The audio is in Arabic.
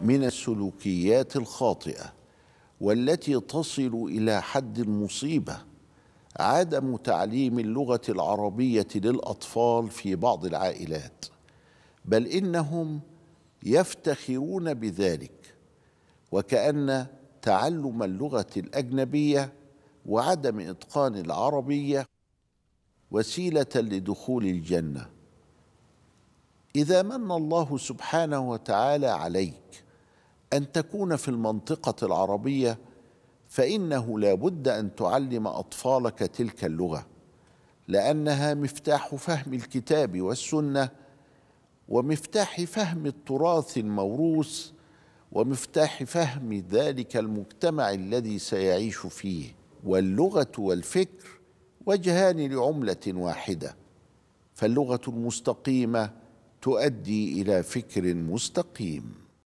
من السلوكيات الخاطئه والتي تصل الى حد المصيبه عدم تعليم اللغه العربيه للاطفال في بعض العائلات بل انهم يفتخرون بذلك وكان تعلم اللغه الاجنبيه وعدم اتقان العربيه وسيله لدخول الجنه اذا من الله سبحانه وتعالى عليك ان تكون في المنطقه العربيه فانه لا بد ان تعلم اطفالك تلك اللغه لانها مفتاح فهم الكتاب والسنه ومفتاح فهم التراث الموروث ومفتاح فهم ذلك المجتمع الذي سيعيش فيه واللغه والفكر وجهان لعمله واحده فاللغه المستقيمه تؤدي الى فكر مستقيم